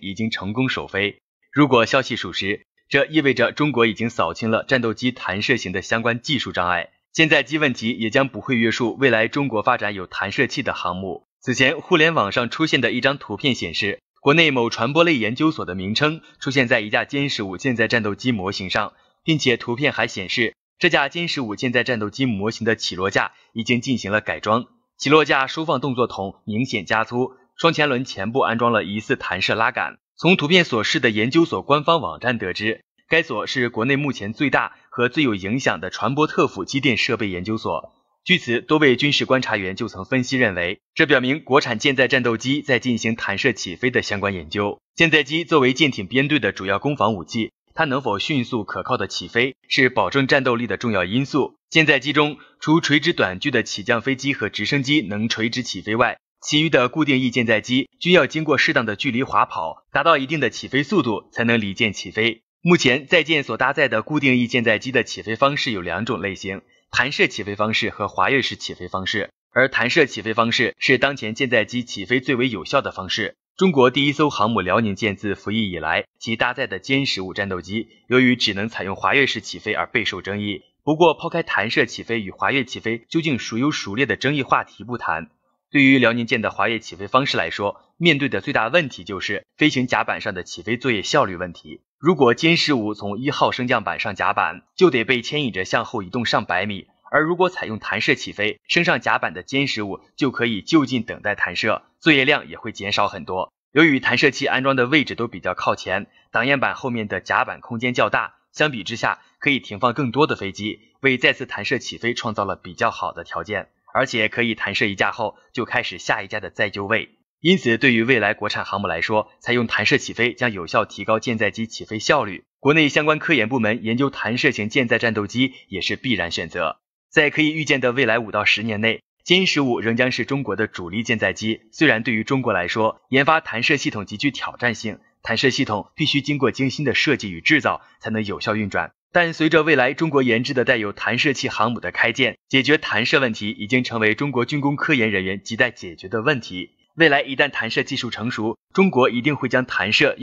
已经成功首飞。如果消息属实，这意味着中国已经扫清了战斗机弹射型的相关技术障碍，舰载机问题也将不会约束未来中国发展有弹射器的航母。此前，互联网上出现的一张图片显示，国内某传播类研究所的名称出现在一架歼十五舰载战斗机模型上，并且图片还显示，这架歼十五舰载战斗机模型的起落架已经进行了改装，起落架收放动作筒明显加粗。双前轮前部安装了疑似弹射拉杆。从图片所示的研究所官方网站得知，该所是国内目前最大和最有影响的船舶特辅机电设备研究所。据此，多位军事观察员就曾分析认为，这表明国产舰载战斗机在进行弹射起飞的相关研究。舰载机作为舰艇编队的主要攻防武器，它能否迅速可靠的起飞，是保证战斗力的重要因素。舰载机中，除垂直短距的起降飞机和直升机能垂直起飞外，其余的固定翼舰载机均要经过适当的距离滑跑，达到一定的起飞速度才能离舰起飞。目前，在舰所搭载的固定翼舰载机的起飞方式有两种类型：弹射起飞方式和滑跃式起飞方式。而弹射起飞方式是当前舰载机起飞最为有效的方式。中国第一艘航母辽宁舰自服役以来，其搭载的歼十五战斗机由于只能采用滑跃式起飞而备受争议。不过，抛开弹射起飞与滑跃起飞究竟孰优孰劣的争议话题不谈。对于辽宁舰的滑跃起飞方式来说，面对的最大问题就是飞行甲板上的起飞作业效率问题。如果歼十五从一号升降板上甲板，就得被牵引着向后移动上百米；而如果采用弹射起飞，升上甲板的歼十五就可以就近等待弹射，作业量也会减少很多。由于弹射器安装的位置都比较靠前，挡焰板后面的甲板空间较大，相比之下可以停放更多的飞机，为再次弹射起飞创造了比较好的条件。而且可以弹射一架后就开始下一架的再就位，因此对于未来国产航母来说，采用弹射起飞将有效提高舰载机起飞效率。国内相关科研部门研究弹射型舰载战斗机也是必然选择。在可以预见的未来五到十年内，歼十五仍将是中国的主力舰载机。虽然对于中国来说，研发弹射系统极具挑战性，弹射系统必须经过精心的设计与制造才能有效运转。但随着未来中国研制的带有弹射器航母的开建，解决弹射问题已经成为中国军工科研人员亟待解决的问题。未来一旦弹射技术成熟，中国一定会将弹射。